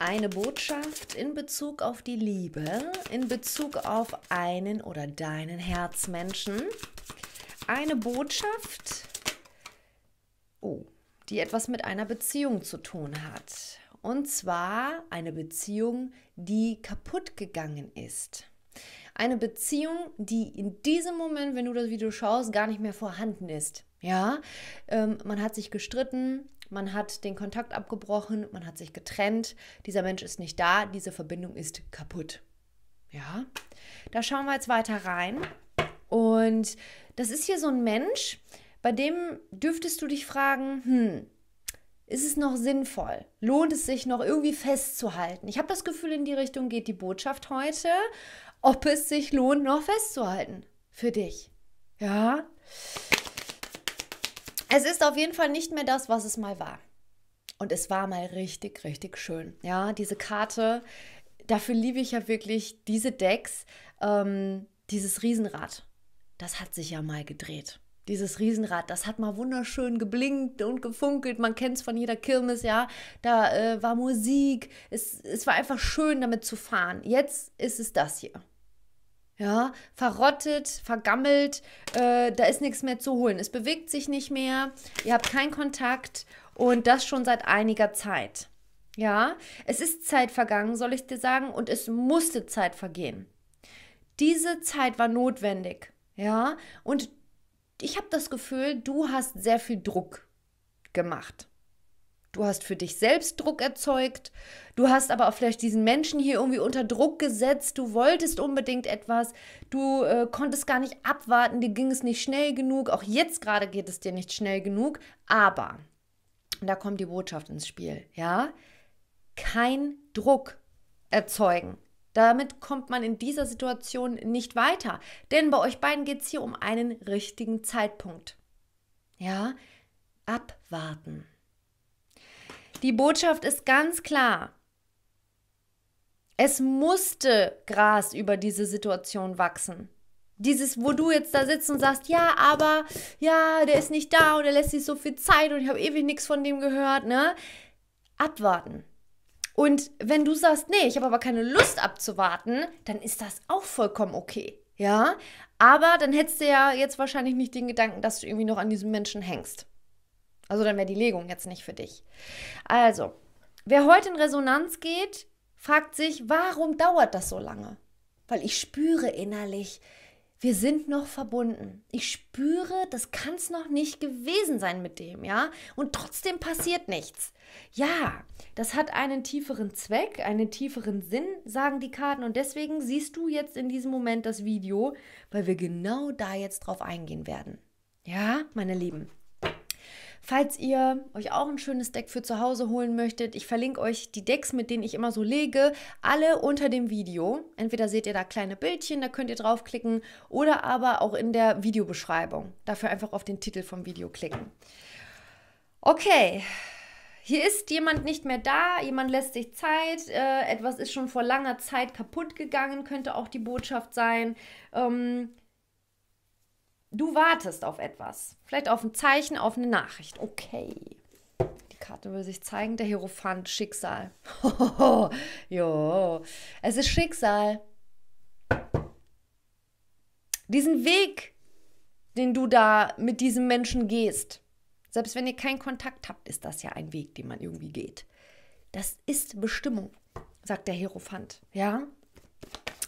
eine Botschaft in Bezug auf die Liebe, in Bezug auf einen oder deinen Herzmenschen. Eine Botschaft, oh, die etwas mit einer Beziehung zu tun hat. Und zwar eine Beziehung, die kaputt gegangen ist. Eine Beziehung, die in diesem Moment, wenn du das Video schaust, gar nicht mehr vorhanden ist. Ja, ähm, man hat sich gestritten, man hat den Kontakt abgebrochen, man hat sich getrennt, dieser Mensch ist nicht da, diese Verbindung ist kaputt. Ja, da schauen wir jetzt weiter rein. Und das ist hier so ein Mensch, bei dem dürftest du dich fragen, hm, ist es noch sinnvoll? Lohnt es sich noch irgendwie festzuhalten? Ich habe das Gefühl, in die Richtung geht die Botschaft heute, ob es sich lohnt, noch festzuhalten für dich. Ja. Es ist auf jeden Fall nicht mehr das, was es mal war. Und es war mal richtig, richtig schön. Ja, diese Karte, dafür liebe ich ja wirklich diese Decks, ähm, dieses Riesenrad. Das hat sich ja mal gedreht. Dieses Riesenrad, das hat mal wunderschön geblinkt und gefunkelt. Man kennt es von jeder Kirmes, ja. Da äh, war Musik. Es, es war einfach schön, damit zu fahren. Jetzt ist es das hier. Ja, verrottet, vergammelt, äh, da ist nichts mehr zu holen. Es bewegt sich nicht mehr, ihr habt keinen Kontakt und das schon seit einiger Zeit. Ja, es ist Zeit vergangen, soll ich dir sagen, und es musste Zeit vergehen. Diese Zeit war notwendig. Ja, und ich habe das Gefühl, du hast sehr viel Druck gemacht. Du hast für dich selbst Druck erzeugt. Du hast aber auch vielleicht diesen Menschen hier irgendwie unter Druck gesetzt. Du wolltest unbedingt etwas. Du äh, konntest gar nicht abwarten. Dir ging es nicht schnell genug. Auch jetzt gerade geht es dir nicht schnell genug. Aber, und da kommt die Botschaft ins Spiel, ja, kein Druck erzeugen. Damit kommt man in dieser Situation nicht weiter. Denn bei euch beiden geht es hier um einen richtigen Zeitpunkt. Ja, abwarten. Die Botschaft ist ganz klar. Es musste Gras über diese Situation wachsen. Dieses, wo du jetzt da sitzt und sagst, ja, aber, ja, der ist nicht da und er lässt sich so viel Zeit und ich habe ewig nichts von dem gehört, ne? Abwarten. Und wenn du sagst, nee, ich habe aber keine Lust abzuwarten, dann ist das auch vollkommen okay, ja? Aber dann hättest du ja jetzt wahrscheinlich nicht den Gedanken, dass du irgendwie noch an diesem Menschen hängst. Also dann wäre die Legung jetzt nicht für dich. Also, wer heute in Resonanz geht, fragt sich, warum dauert das so lange? Weil ich spüre innerlich, wir sind noch verbunden. Ich spüre, das kann es noch nicht gewesen sein mit dem, ja? Und trotzdem passiert nichts. Ja, das hat einen tieferen Zweck, einen tieferen Sinn, sagen die Karten. Und deswegen siehst du jetzt in diesem Moment das Video, weil wir genau da jetzt drauf eingehen werden. Ja, meine Lieben. Falls ihr euch auch ein schönes Deck für zu Hause holen möchtet, ich verlinke euch die Decks, mit denen ich immer so lege, alle unter dem Video. Entweder seht ihr da kleine Bildchen, da könnt ihr draufklicken, oder aber auch in der Videobeschreibung. Dafür einfach auf den Titel vom Video klicken. Okay, hier ist jemand nicht mehr da, jemand lässt sich Zeit, äh, etwas ist schon vor langer Zeit kaputt gegangen, könnte auch die Botschaft sein. Ähm, Du wartest auf etwas. Vielleicht auf ein Zeichen, auf eine Nachricht. Okay. Die Karte will sich zeigen. Der Hierophant, Schicksal. jo. Es ist Schicksal. Diesen Weg, den du da mit diesem Menschen gehst. Selbst wenn ihr keinen Kontakt habt, ist das ja ein Weg, den man irgendwie geht. Das ist Bestimmung, sagt der Hierophant. Ja?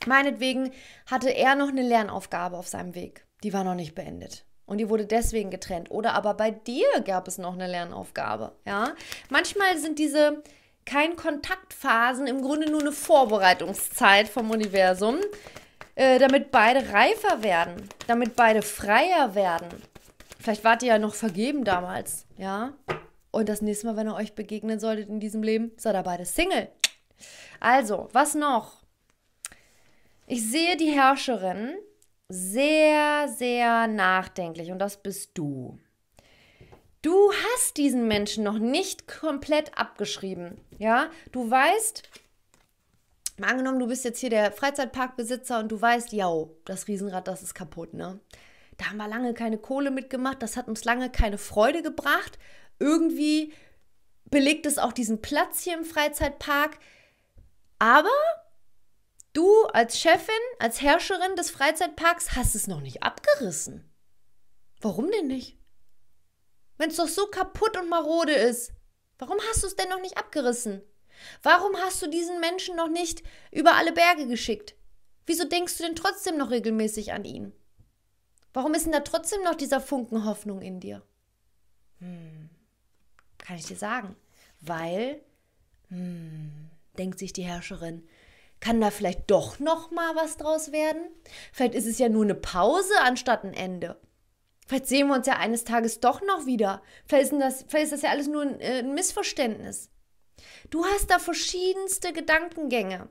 Meinetwegen hatte er noch eine Lernaufgabe auf seinem Weg die war noch nicht beendet. Und die wurde deswegen getrennt. Oder aber bei dir gab es noch eine Lernaufgabe. Ja? Manchmal sind diese kein Kontaktphasen im Grunde nur eine Vorbereitungszeit vom Universum, äh, damit beide reifer werden, damit beide freier werden. Vielleicht wart ihr ja noch vergeben damals, ja? Und das nächste Mal, wenn ihr euch begegnen solltet in diesem Leben, seid ihr beide Single. Also, was noch? Ich sehe die Herrscherin sehr, sehr nachdenklich und das bist du. Du hast diesen Menschen noch nicht komplett abgeschrieben. Ja, du weißt, mal angenommen, du bist jetzt hier der Freizeitparkbesitzer und du weißt, ja, das Riesenrad, das ist kaputt, ne? Da haben wir lange keine Kohle mitgemacht, das hat uns lange keine Freude gebracht. Irgendwie belegt es auch diesen Platz hier im Freizeitpark. Aber Du als Chefin, als Herrscherin des Freizeitparks hast es noch nicht abgerissen. Warum denn nicht? Wenn es doch so kaputt und marode ist, warum hast du es denn noch nicht abgerissen? Warum hast du diesen Menschen noch nicht über alle Berge geschickt? Wieso denkst du denn trotzdem noch regelmäßig an ihn? Warum ist denn da trotzdem noch dieser Funken Hoffnung in dir? Hm, kann ich dir sagen. Weil, hm, denkt sich die Herrscherin, kann da vielleicht doch noch mal was draus werden? Vielleicht ist es ja nur eine Pause anstatt ein Ende. Vielleicht sehen wir uns ja eines Tages doch noch wieder. Vielleicht ist das, vielleicht ist das ja alles nur ein, äh, ein Missverständnis. Du hast da verschiedenste Gedankengänge.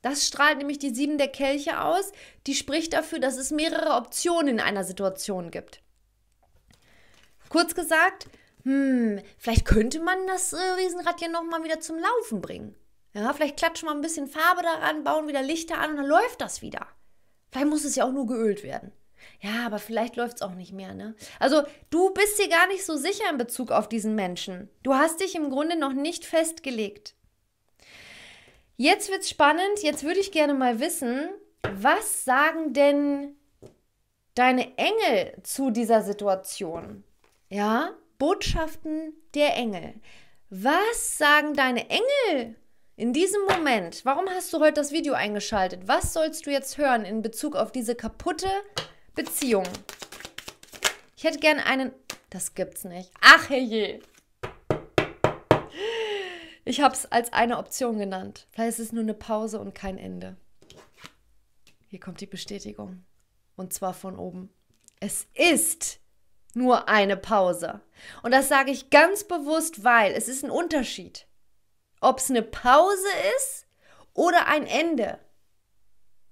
Das strahlt nämlich die sieben der Kelche aus, die spricht dafür, dass es mehrere Optionen in einer Situation gibt. Kurz gesagt, hm, vielleicht könnte man das äh, Riesenrad ja nochmal wieder zum Laufen bringen. Ja, vielleicht klatschen wir ein bisschen Farbe daran, bauen wieder Lichter an und dann läuft das wieder. Vielleicht muss es ja auch nur geölt werden. Ja, aber vielleicht läuft es auch nicht mehr, ne? Also, du bist dir gar nicht so sicher in Bezug auf diesen Menschen. Du hast dich im Grunde noch nicht festgelegt. Jetzt wird's spannend. Jetzt würde ich gerne mal wissen, was sagen denn deine Engel zu dieser Situation? Ja, Botschaften der Engel. Was sagen deine Engel in diesem Moment, warum hast du heute das Video eingeschaltet? Was sollst du jetzt hören in Bezug auf diese kaputte Beziehung? Ich hätte gern einen. Das gibt's nicht. Ach je. Ich habe es als eine Option genannt. Vielleicht ist es nur eine Pause und kein Ende. Hier kommt die Bestätigung. Und zwar von oben. Es ist nur eine Pause. Und das sage ich ganz bewusst, weil es ist ein Unterschied ob es eine Pause ist oder ein Ende.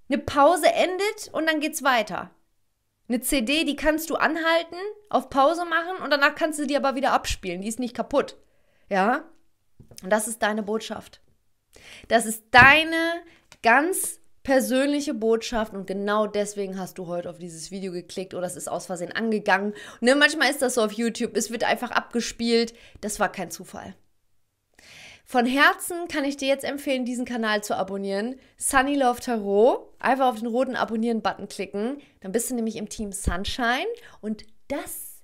Eine Pause endet und dann geht's weiter. Eine CD, die kannst du anhalten, auf Pause machen und danach kannst du die aber wieder abspielen. Die ist nicht kaputt. Ja? Und das ist deine Botschaft. Das ist deine ganz persönliche Botschaft und genau deswegen hast du heute auf dieses Video geklickt oder es ist aus Versehen angegangen. Ne, manchmal ist das so auf YouTube, es wird einfach abgespielt. Das war kein Zufall. Von Herzen kann ich dir jetzt empfehlen, diesen Kanal zu abonnieren. Sunny Love Tarot. Einfach auf den roten Abonnieren-Button klicken. Dann bist du nämlich im Team Sunshine. Und das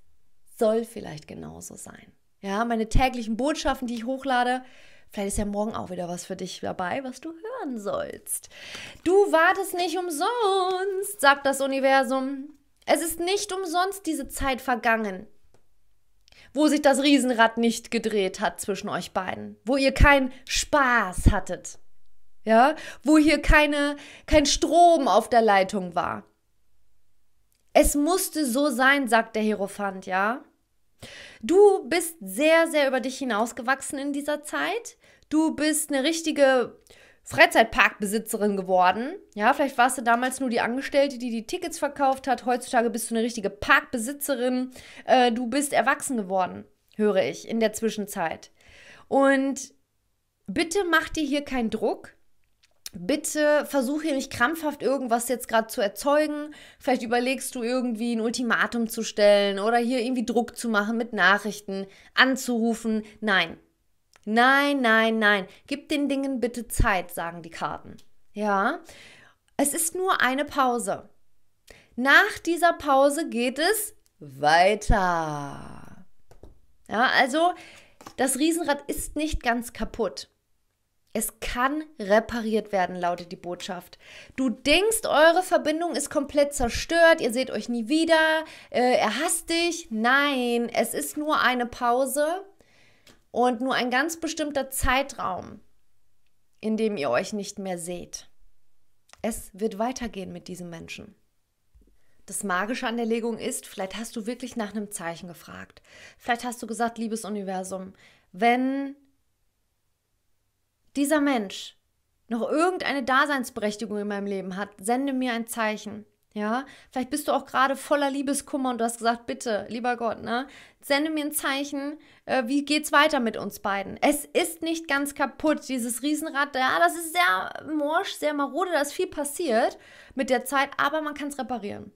soll vielleicht genauso sein. Ja, meine täglichen Botschaften, die ich hochlade. Vielleicht ist ja morgen auch wieder was für dich dabei, was du hören sollst. Du wartest nicht umsonst, sagt das Universum. Es ist nicht umsonst diese Zeit vergangen wo sich das Riesenrad nicht gedreht hat zwischen euch beiden, wo ihr keinen Spaß hattet, ja, wo hier keine, kein Strom auf der Leitung war. Es musste so sein, sagt der Hierophant, ja. Du bist sehr, sehr über dich hinausgewachsen in dieser Zeit. Du bist eine richtige Freizeitparkbesitzerin geworden. Ja, vielleicht warst du damals nur die Angestellte, die die Tickets verkauft hat. Heutzutage bist du eine richtige Parkbesitzerin. Äh, du bist erwachsen geworden, höre ich in der Zwischenzeit. Und bitte mach dir hier keinen Druck. Bitte versuch hier nicht krampfhaft irgendwas jetzt gerade zu erzeugen. Vielleicht überlegst du irgendwie ein Ultimatum zu stellen oder hier irgendwie Druck zu machen mit Nachrichten, anzurufen. Nein, Nein, nein, nein. Gib den Dingen bitte Zeit, sagen die Karten. Ja, es ist nur eine Pause. Nach dieser Pause geht es weiter. Ja, also das Riesenrad ist nicht ganz kaputt. Es kann repariert werden, lautet die Botschaft. Du denkst, eure Verbindung ist komplett zerstört, ihr seht euch nie wieder, äh, er hasst dich. Nein, es ist nur eine Pause und nur ein ganz bestimmter Zeitraum, in dem ihr euch nicht mehr seht. Es wird weitergehen mit diesem Menschen. Das Magische an der Legung ist, vielleicht hast du wirklich nach einem Zeichen gefragt. Vielleicht hast du gesagt, liebes Universum, wenn dieser Mensch noch irgendeine Daseinsberechtigung in meinem Leben hat, sende mir ein Zeichen. Ja, vielleicht bist du auch gerade voller Liebeskummer und du hast gesagt, bitte, lieber Gott, ne, sende mir ein Zeichen, äh, wie geht's weiter mit uns beiden? Es ist nicht ganz kaputt, dieses Riesenrad, ja, das ist sehr morsch, sehr marode, da ist viel passiert mit der Zeit, aber man kann es reparieren.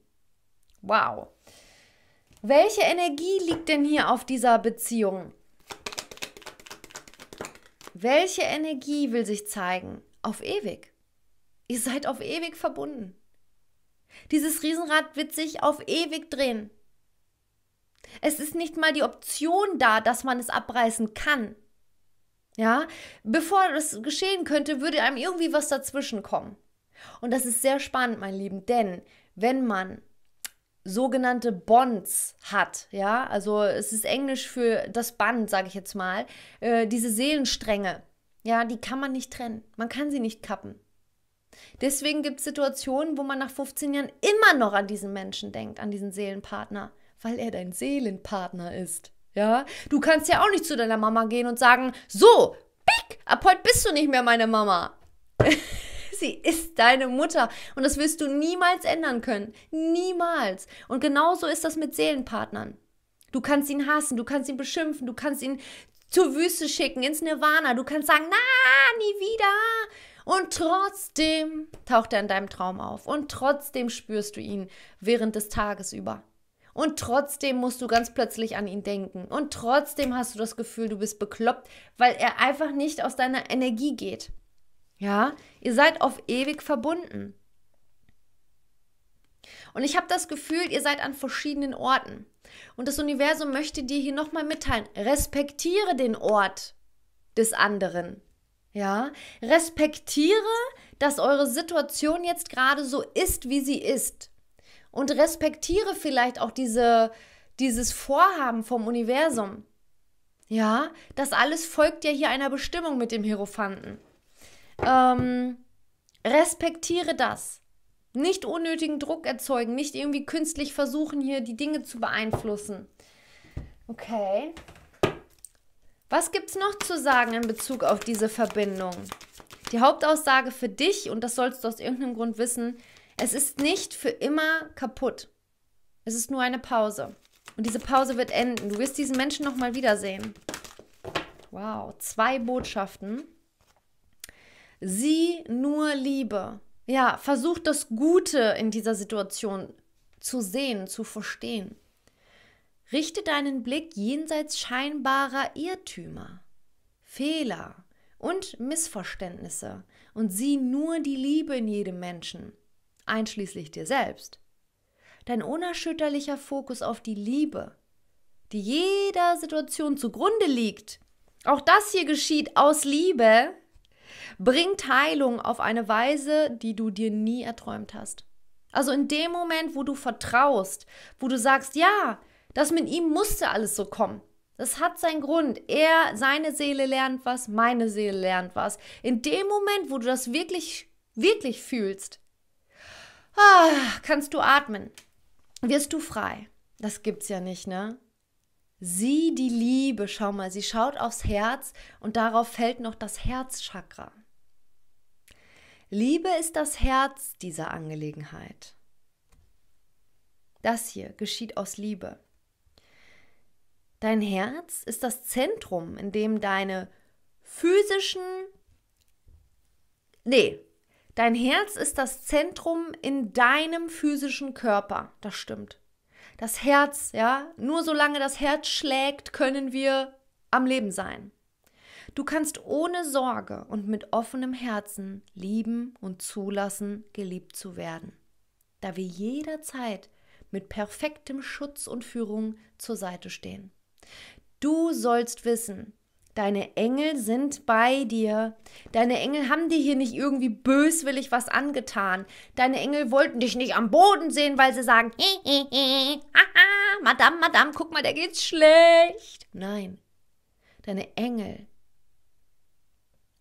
Wow. Welche Energie liegt denn hier auf dieser Beziehung? Welche Energie will sich zeigen? Auf ewig. Ihr seid auf ewig verbunden. Dieses Riesenrad wird sich auf ewig drehen. Es ist nicht mal die Option da, dass man es abreißen kann. Ja, bevor das geschehen könnte, würde einem irgendwie was dazwischen kommen. Und das ist sehr spannend, mein Lieben, denn wenn man sogenannte Bonds hat, ja, also es ist Englisch für das Band, sage ich jetzt mal, äh, diese Seelenstränge, ja, die kann man nicht trennen, man kann sie nicht kappen. Deswegen gibt es Situationen, wo man nach 15 Jahren immer noch an diesen Menschen denkt, an diesen Seelenpartner, weil er dein Seelenpartner ist. Ja, du kannst ja auch nicht zu deiner Mama gehen und sagen, so, pick, ab heute bist du nicht mehr meine Mama. Sie ist deine Mutter und das wirst du niemals ändern können. Niemals. Und genauso ist das mit Seelenpartnern. Du kannst ihn hassen, du kannst ihn beschimpfen, du kannst ihn zur Wüste schicken, ins Nirvana. Du kannst sagen, na, nie wieder. Und trotzdem taucht er in deinem Traum auf. Und trotzdem spürst du ihn während des Tages über. Und trotzdem musst du ganz plötzlich an ihn denken. Und trotzdem hast du das Gefühl, du bist bekloppt, weil er einfach nicht aus deiner Energie geht. Ja, ihr seid auf ewig verbunden. Und ich habe das Gefühl, ihr seid an verschiedenen Orten. Und das Universum möchte dir hier nochmal mitteilen, respektiere den Ort des anderen. Ja, respektiere, dass eure Situation jetzt gerade so ist, wie sie ist. Und respektiere vielleicht auch diese, dieses Vorhaben vom Universum. Ja, das alles folgt ja hier einer Bestimmung mit dem Hierophanten. Ähm, respektiere das. Nicht unnötigen Druck erzeugen, nicht irgendwie künstlich versuchen, hier die Dinge zu beeinflussen. Okay. Was gibt es noch zu sagen in Bezug auf diese Verbindung? Die Hauptaussage für dich, und das sollst du aus irgendeinem Grund wissen, es ist nicht für immer kaputt. Es ist nur eine Pause. Und diese Pause wird enden. Du wirst diesen Menschen nochmal wiedersehen. Wow, zwei Botschaften. Sieh nur Liebe. Ja, versuch das Gute in dieser Situation zu sehen, zu verstehen. Richte deinen Blick jenseits scheinbarer Irrtümer, Fehler und Missverständnisse und sieh nur die Liebe in jedem Menschen, einschließlich dir selbst. Dein unerschütterlicher Fokus auf die Liebe, die jeder Situation zugrunde liegt, auch das hier geschieht aus Liebe, bringt Heilung auf eine Weise, die du dir nie erträumt hast. Also in dem Moment, wo du vertraust, wo du sagst, ja, das mit ihm musste alles so kommen. Das hat seinen Grund. Er, seine Seele lernt was, meine Seele lernt was. In dem Moment, wo du das wirklich, wirklich fühlst, ah, kannst du atmen. Wirst du frei. Das gibt's ja nicht, ne? Sieh die Liebe, schau mal, sie schaut aufs Herz und darauf fällt noch das Herzchakra. Liebe ist das Herz dieser Angelegenheit. Das hier geschieht aus Liebe. Dein Herz ist das Zentrum, in dem deine physischen... Nee, dein Herz ist das Zentrum in deinem physischen Körper. Das stimmt. Das Herz, ja, nur solange das Herz schlägt, können wir am Leben sein. Du kannst ohne Sorge und mit offenem Herzen lieben und zulassen, geliebt zu werden, da wir jederzeit mit perfektem Schutz und Führung zur Seite stehen. Du sollst wissen, deine Engel sind bei dir. Deine Engel haben dir hier nicht irgendwie böswillig was angetan. Deine Engel wollten dich nicht am Boden sehen, weil sie sagen, hi, hi, hi, aha, Madame, Madame, guck mal, der geht's schlecht. Nein, deine Engel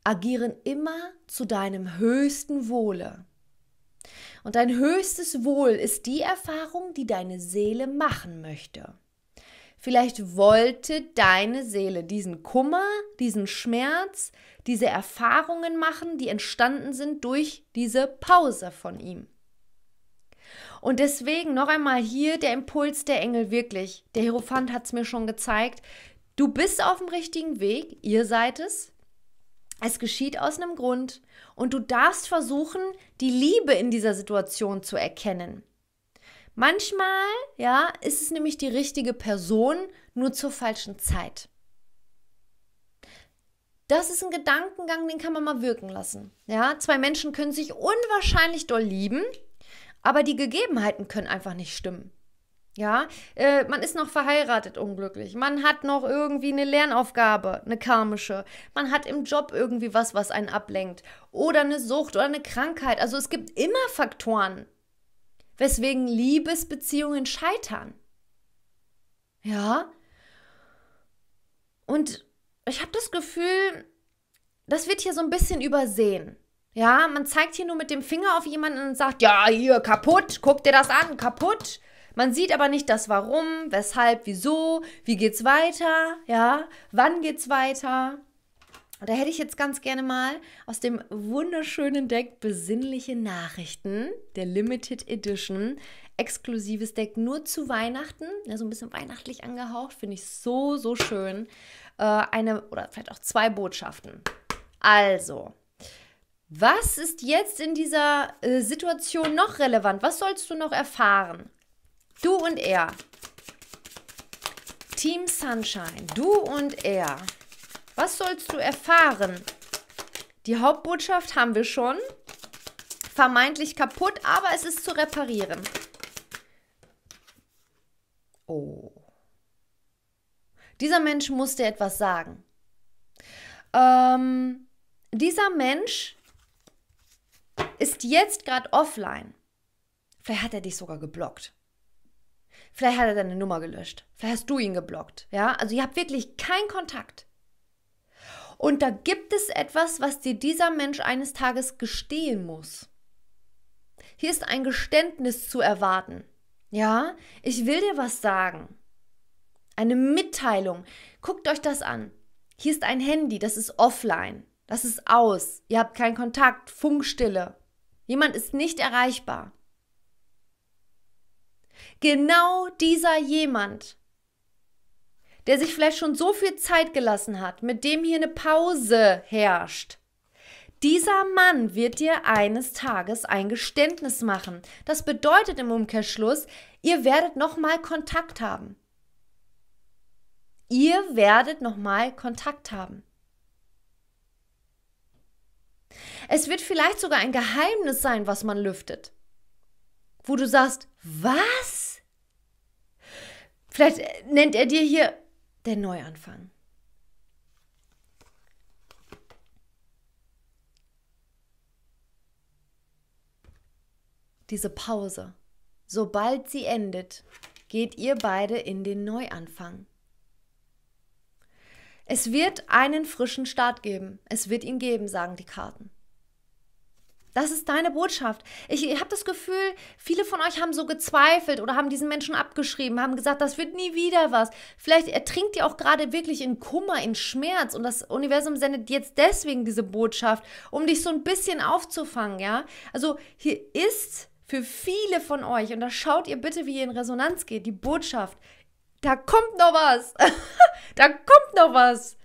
agieren immer zu deinem höchsten Wohle. Und dein höchstes Wohl ist die Erfahrung, die deine Seele machen möchte. Vielleicht wollte deine Seele diesen Kummer, diesen Schmerz, diese Erfahrungen machen, die entstanden sind durch diese Pause von ihm. Und deswegen noch einmal hier der Impuls der Engel wirklich. Der Hierophant hat es mir schon gezeigt. Du bist auf dem richtigen Weg, ihr seid es. Es geschieht aus einem Grund und du darfst versuchen, die Liebe in dieser Situation zu erkennen. Manchmal, ja, ist es nämlich die richtige Person, nur zur falschen Zeit. Das ist ein Gedankengang, den kann man mal wirken lassen. Ja, zwei Menschen können sich unwahrscheinlich doll lieben, aber die Gegebenheiten können einfach nicht stimmen. Ja, äh, man ist noch verheiratet unglücklich. Man hat noch irgendwie eine Lernaufgabe, eine karmische. Man hat im Job irgendwie was, was einen ablenkt. Oder eine Sucht oder eine Krankheit. Also es gibt immer Faktoren, weswegen Liebesbeziehungen scheitern. Ja? Und ich habe das Gefühl, das wird hier so ein bisschen übersehen. Ja, man zeigt hier nur mit dem Finger auf jemanden und sagt, ja, hier, kaputt, guck dir das an, kaputt. Man sieht aber nicht das Warum, weshalb, wieso, wie geht's weiter, ja, wann geht's weiter. Und da hätte ich jetzt ganz gerne mal aus dem wunderschönen Deck Besinnliche Nachrichten, der Limited Edition, exklusives Deck nur zu Weihnachten, ja, so ein bisschen weihnachtlich angehaucht, finde ich so, so schön, äh, eine oder vielleicht auch zwei Botschaften. Also, was ist jetzt in dieser äh, Situation noch relevant? Was sollst du noch erfahren? Du und er. Team Sunshine, du und er. Was sollst du erfahren? Die Hauptbotschaft haben wir schon. Vermeintlich kaputt, aber es ist zu reparieren. Oh. Dieser Mensch musste etwas sagen. Ähm, dieser Mensch ist jetzt gerade offline. Vielleicht hat er dich sogar geblockt. Vielleicht hat er deine Nummer gelöscht. Vielleicht hast du ihn geblockt. Ja, also ihr habt wirklich keinen Kontakt. Und da gibt es etwas, was dir dieser Mensch eines Tages gestehen muss. Hier ist ein Geständnis zu erwarten. Ja, ich will dir was sagen. Eine Mitteilung. Guckt euch das an. Hier ist ein Handy, das ist offline. Das ist aus. Ihr habt keinen Kontakt, Funkstille. Jemand ist nicht erreichbar. Genau dieser jemand der sich vielleicht schon so viel Zeit gelassen hat, mit dem hier eine Pause herrscht. Dieser Mann wird dir eines Tages ein Geständnis machen. Das bedeutet im Umkehrschluss, ihr werdet nochmal Kontakt haben. Ihr werdet nochmal Kontakt haben. Es wird vielleicht sogar ein Geheimnis sein, was man lüftet. Wo du sagst, was? Vielleicht äh, nennt er dir hier der Neuanfang. Diese Pause. Sobald sie endet, geht ihr beide in den Neuanfang. Es wird einen frischen Start geben. Es wird ihn geben, sagen die Karten. Das ist deine Botschaft. Ich, habe das Gefühl, viele von euch haben so gezweifelt oder haben diesen Menschen abgeschrieben, haben gesagt, das wird nie wieder was. Vielleicht ertrinkt ihr auch gerade wirklich in Kummer, in Schmerz und das Universum sendet jetzt deswegen diese Botschaft, um dich so ein bisschen aufzufangen, ja? Also hier ist für viele von euch, und da schaut ihr bitte, wie ihr in Resonanz geht, die Botschaft, da kommt noch was. da kommt noch was.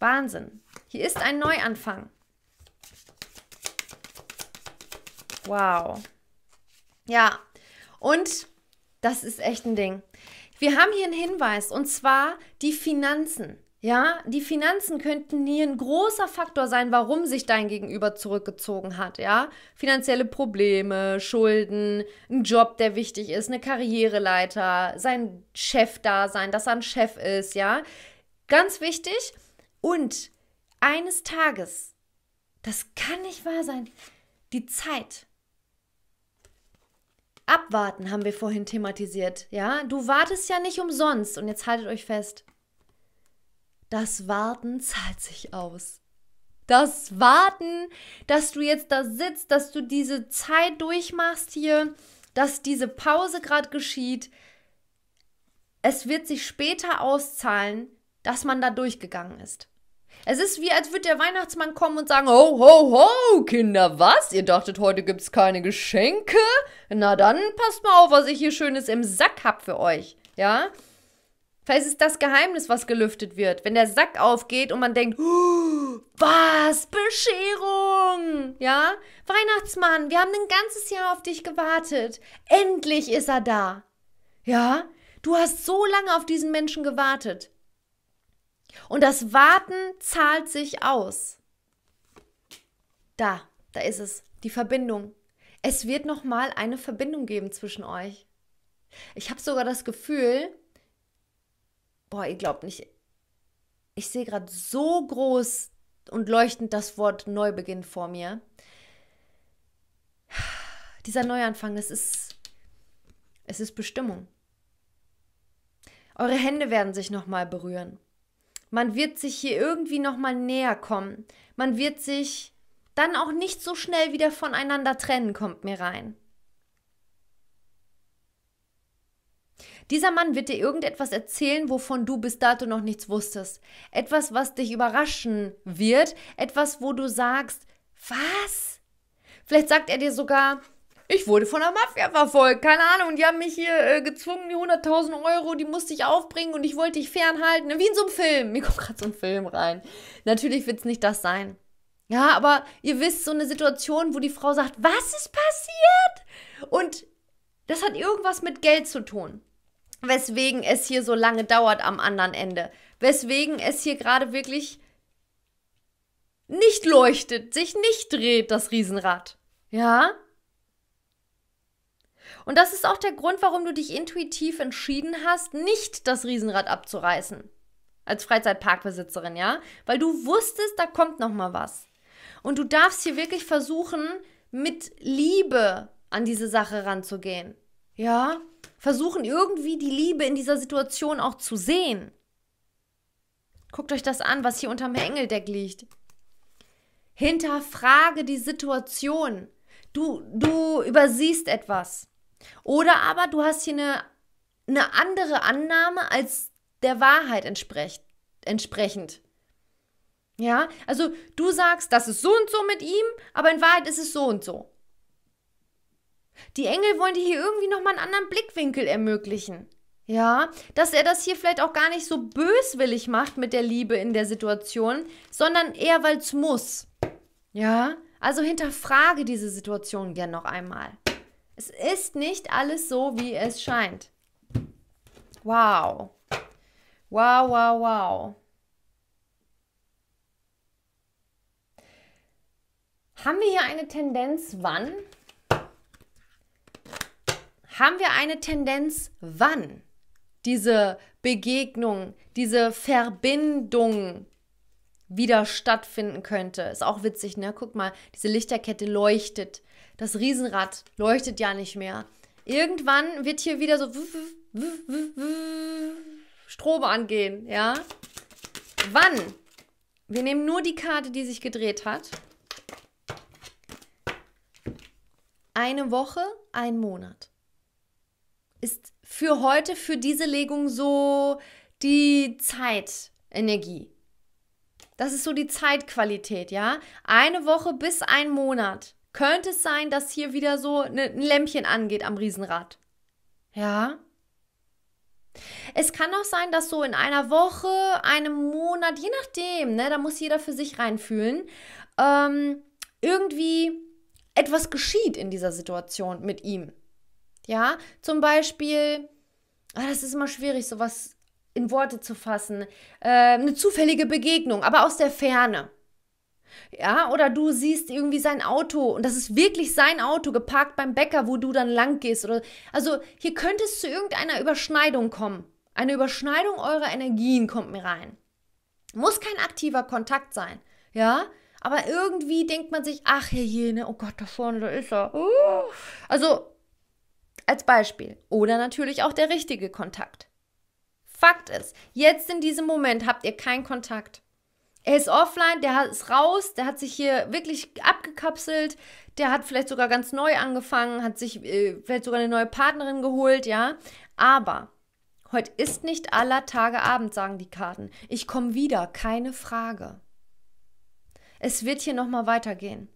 Wahnsinn. Hier ist ein Neuanfang. Wow. Ja, und das ist echt ein Ding. Wir haben hier einen Hinweis und zwar die Finanzen. Ja, die Finanzen könnten hier ein großer Faktor sein, warum sich dein Gegenüber zurückgezogen hat. Ja, finanzielle Probleme, Schulden, ein Job, der wichtig ist, eine Karriereleiter, sein Chef da sein, dass er ein Chef ist. Ja, ganz wichtig. Und eines Tages, das kann nicht wahr sein, die Zeit Abwarten haben wir vorhin thematisiert, ja? Du wartest ja nicht umsonst und jetzt haltet euch fest. Das Warten zahlt sich aus. Das Warten, dass du jetzt da sitzt, dass du diese Zeit durchmachst hier, dass diese Pause gerade geschieht. Es wird sich später auszahlen, dass man da durchgegangen ist. Es ist wie, als würde der Weihnachtsmann kommen und sagen, ho, ho, ho, Kinder, was? Ihr dachtet, heute gibt's keine Geschenke? Na dann passt mal auf, was ich hier Schönes im Sack hab für euch, ja? Vielleicht ist das Geheimnis, was gelüftet wird. Wenn der Sack aufgeht und man denkt, oh, was? Bescherung! Ja? Weihnachtsmann, wir haben ein ganzes Jahr auf dich gewartet. Endlich ist er da. Ja? Du hast so lange auf diesen Menschen gewartet. Und das Warten zahlt sich aus. Da, da ist es, die Verbindung. Es wird noch mal eine Verbindung geben zwischen euch. Ich habe sogar das Gefühl, boah, ihr glaubt nicht, ich sehe gerade so groß und leuchtend das Wort Neubeginn vor mir. Dieser Neuanfang, das ist, es ist Bestimmung. Eure Hände werden sich nochmal berühren. Man wird sich hier irgendwie nochmal näher kommen. Man wird sich dann auch nicht so schnell wieder voneinander trennen, kommt mir rein. Dieser Mann wird dir irgendetwas erzählen, wovon du bis dato noch nichts wusstest. Etwas, was dich überraschen wird. Etwas, wo du sagst, was? Vielleicht sagt er dir sogar, ich wurde von der Mafia verfolgt, keine Ahnung, und die haben mich hier äh, gezwungen, die 100.000 Euro, die musste ich aufbringen und ich wollte dich fernhalten, wie in so einem Film. Mir kommt gerade so ein Film rein. Natürlich wird es nicht das sein. Ja, aber ihr wisst, so eine Situation, wo die Frau sagt, was ist passiert? Und das hat irgendwas mit Geld zu tun. Weswegen es hier so lange dauert am anderen Ende. Weswegen es hier gerade wirklich nicht leuchtet, sich nicht dreht, das Riesenrad. Ja? Und das ist auch der Grund, warum du dich intuitiv entschieden hast, nicht das Riesenrad abzureißen. Als Freizeitparkbesitzerin, ja? Weil du wusstest, da kommt noch mal was. Und du darfst hier wirklich versuchen, mit Liebe an diese Sache ranzugehen. Ja? Versuchen irgendwie die Liebe in dieser Situation auch zu sehen. Guckt euch das an, was hier unterm Engeldeck liegt. Hinterfrage die Situation. Du, du übersiehst etwas. Oder aber du hast hier eine, eine andere Annahme als der Wahrheit entsprech, entsprechend. Ja, also du sagst, das ist so und so mit ihm, aber in Wahrheit ist es so und so. Die Engel wollen dir hier irgendwie nochmal einen anderen Blickwinkel ermöglichen. Ja, dass er das hier vielleicht auch gar nicht so böswillig macht mit der Liebe in der Situation, sondern eher, weil es muss. Ja, also hinterfrage diese Situation gern noch einmal. Es ist nicht alles so, wie es scheint. Wow. Wow, wow, wow. Haben wir hier eine Tendenz wann? Haben wir eine Tendenz wann? Diese Begegnung, diese Verbindung wieder stattfinden könnte. Ist auch witzig, ne? Guck mal, diese Lichterkette leuchtet. Das Riesenrad leuchtet ja nicht mehr. Irgendwann wird hier wieder so Strom angehen, ja? Wann? Wir nehmen nur die Karte, die sich gedreht hat. Eine Woche, ein Monat. Ist für heute, für diese Legung so die Zeitenergie. Das ist so die Zeitqualität, ja? Eine Woche bis ein Monat. Könnte es sein, dass hier wieder so ne, ein Lämpchen angeht am Riesenrad? Ja. Es kann auch sein, dass so in einer Woche, einem Monat, je nachdem, ne, da muss jeder für sich reinfühlen, ähm, irgendwie etwas geschieht in dieser Situation mit ihm. Ja, zum Beispiel, ach, das ist immer schwierig, sowas in Worte zu fassen, äh, eine zufällige Begegnung, aber aus der Ferne. Ja, oder du siehst irgendwie sein Auto und das ist wirklich sein Auto geparkt beim Bäcker, wo du dann lang gehst. Oder, also hier könnte es zu irgendeiner Überschneidung kommen. Eine Überschneidung eurer Energien kommt mir rein. Muss kein aktiver Kontakt sein, ja? Aber irgendwie denkt man sich, ach hier jene, oh Gott, da vorne, da ist er. Also als Beispiel. Oder natürlich auch der richtige Kontakt. Fakt ist, jetzt in diesem Moment habt ihr keinen Kontakt er ist offline, der ist raus, der hat sich hier wirklich abgekapselt, der hat vielleicht sogar ganz neu angefangen, hat sich äh, vielleicht sogar eine neue Partnerin geholt, ja. Aber heute ist nicht aller Tage Abend, sagen die Karten. Ich komme wieder, keine Frage. Es wird hier nochmal weitergehen.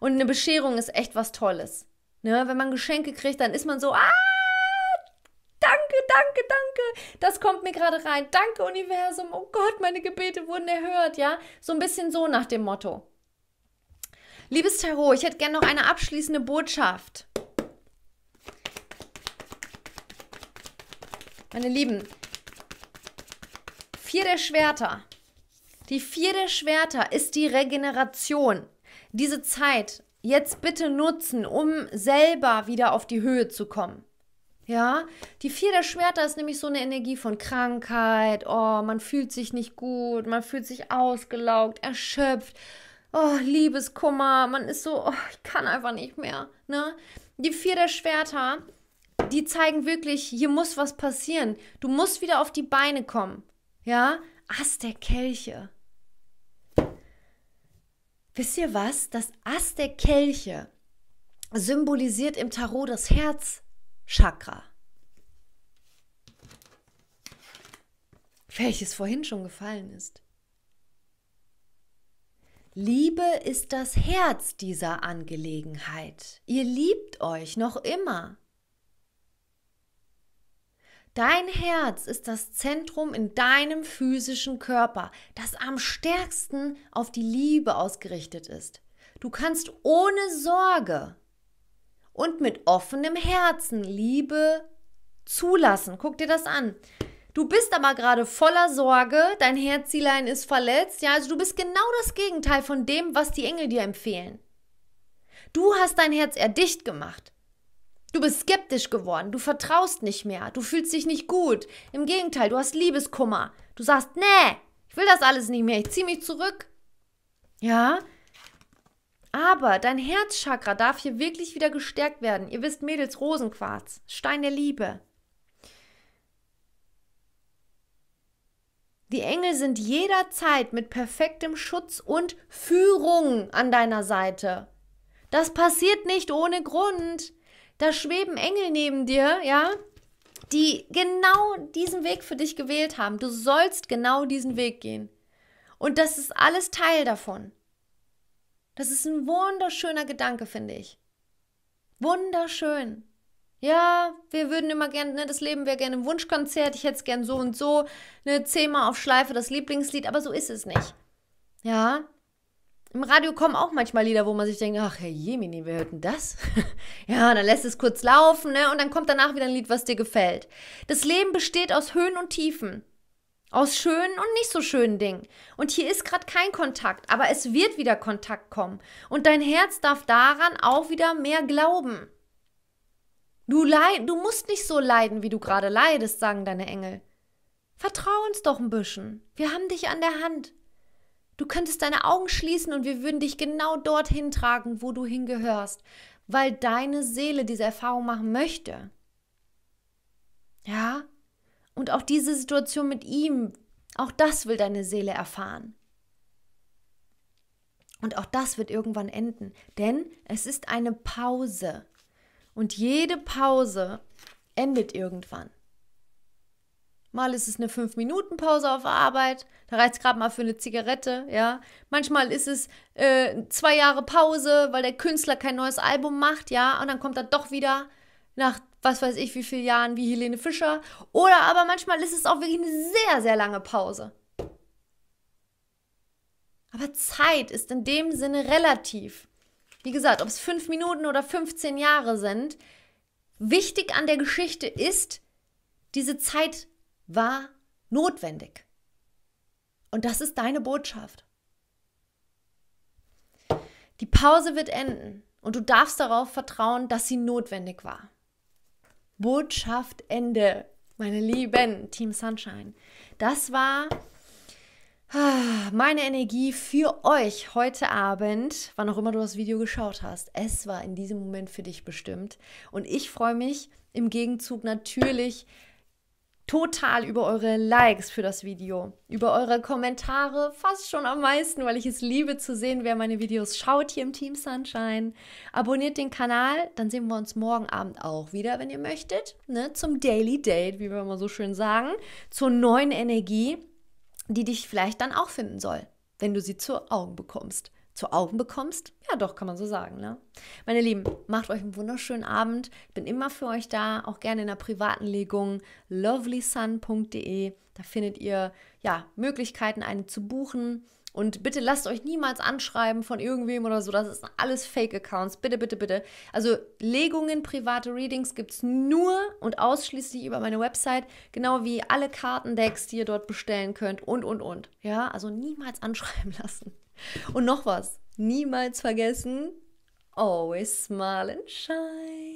Und eine Bescherung ist echt was Tolles. Ne? Wenn man Geschenke kriegt, dann ist man so, ah, danke, danke, das kommt mir gerade rein. Danke, Universum. Oh Gott, meine Gebete wurden erhört, ja? So ein bisschen so nach dem Motto. Liebes Tarot, ich hätte gerne noch eine abschließende Botschaft. Meine Lieben, vier der Schwerter. Die vier der Schwerter ist die Regeneration. Diese Zeit jetzt bitte nutzen, um selber wieder auf die Höhe zu kommen. Ja, die vier der Schwerter ist nämlich so eine Energie von Krankheit. Oh, man fühlt sich nicht gut, man fühlt sich ausgelaugt, erschöpft. Oh, Liebeskummer, man ist so, oh, ich kann einfach nicht mehr. Ne? Die vier der Schwerter, die zeigen wirklich, hier muss was passieren. Du musst wieder auf die Beine kommen. Ja, Ass der Kelche. Wisst ihr was? Das Ass der Kelche symbolisiert im Tarot das Herz. Chakra. Welches vorhin schon gefallen ist. Liebe ist das Herz dieser Angelegenheit. Ihr liebt euch noch immer. Dein Herz ist das Zentrum in deinem physischen Körper, das am stärksten auf die Liebe ausgerichtet ist. Du kannst ohne Sorge und mit offenem Herzen Liebe zulassen. Guck dir das an. Du bist aber gerade voller Sorge, dein Herzzielein ist verletzt. Ja, also du bist genau das Gegenteil von dem, was die Engel dir empfehlen. Du hast dein Herz erdicht gemacht. Du bist skeptisch geworden, du vertraust nicht mehr, du fühlst dich nicht gut. Im Gegenteil, du hast Liebeskummer. Du sagst, nee, ich will das alles nicht mehr, ich ziehe mich zurück. Ja, aber dein Herzchakra darf hier wirklich wieder gestärkt werden. Ihr wisst, Mädels, Rosenquarz, Stein der Liebe. Die Engel sind jederzeit mit perfektem Schutz und Führung an deiner Seite. Das passiert nicht ohne Grund. Da schweben Engel neben dir, ja, die genau diesen Weg für dich gewählt haben. Du sollst genau diesen Weg gehen. Und das ist alles Teil davon. Das ist ein wunderschöner Gedanke, finde ich. Wunderschön. Ja, wir würden immer gerne, ne, das Leben wäre gerne ein Wunschkonzert, ich hätte es gerne so und so, ne, zehnmal auf Schleife das Lieblingslied, aber so ist es nicht. Ja. Im Radio kommen auch manchmal Lieder, wo man sich denkt, ach Herr Jemini, wir hörten das. ja, dann lässt es kurz laufen, ne, und dann kommt danach wieder ein Lied, was dir gefällt. Das Leben besteht aus Höhen und Tiefen. Aus schönen und nicht so schönen Dingen. Und hier ist gerade kein Kontakt, aber es wird wieder Kontakt kommen. Und dein Herz darf daran auch wieder mehr glauben. Du, leid, du musst nicht so leiden, wie du gerade leidest, sagen deine Engel. Vertrau uns doch ein bisschen. Wir haben dich an der Hand. Du könntest deine Augen schließen und wir würden dich genau dorthin tragen, wo du hingehörst, weil deine Seele diese Erfahrung machen möchte. Ja, und auch diese Situation mit ihm, auch das will deine Seele erfahren. Und auch das wird irgendwann enden, denn es ist eine Pause. Und jede Pause endet irgendwann. Mal ist es eine 5-Minuten-Pause auf Arbeit, da reicht es gerade mal für eine Zigarette, ja. Manchmal ist es äh, zwei Jahre Pause, weil der Künstler kein neues Album macht, ja. Und dann kommt er doch wieder nach was weiß ich, wie viele Jahren wie Helene Fischer. Oder aber manchmal ist es auch wirklich eine sehr, sehr lange Pause. Aber Zeit ist in dem Sinne relativ. Wie gesagt, ob es fünf Minuten oder 15 Jahre sind, wichtig an der Geschichte ist, diese Zeit war notwendig. Und das ist deine Botschaft. Die Pause wird enden und du darfst darauf vertrauen, dass sie notwendig war. Botschaft Ende, meine lieben Team Sunshine. Das war ah, meine Energie für euch heute Abend, wann auch immer du das Video geschaut hast. Es war in diesem Moment für dich bestimmt. Und ich freue mich im Gegenzug natürlich total über eure Likes für das Video, über eure Kommentare, fast schon am meisten, weil ich es liebe zu sehen, wer meine Videos schaut hier im Team Sunshine. Abonniert den Kanal, dann sehen wir uns morgen Abend auch wieder, wenn ihr möchtet, ne, zum Daily Date, wie wir immer so schön sagen, zur neuen Energie, die dich vielleicht dann auch finden soll, wenn du sie zu Augen bekommst zu Augen bekommst. Ja, doch, kann man so sagen. Ne? Meine Lieben, macht euch einen wunderschönen Abend. Ich bin immer für euch da, auch gerne in der privaten Legung lovelysun.de. Da findet ihr ja Möglichkeiten, eine zu buchen. Und bitte lasst euch niemals anschreiben von irgendwem oder so. Das ist alles Fake-Accounts. Bitte, bitte, bitte. Also Legungen, private Readings gibt es nur und ausschließlich über meine Website. Genau wie alle Kartendecks, die ihr dort bestellen könnt und, und, und. Ja, also niemals anschreiben lassen. Und noch was, niemals vergessen, always smile and shine.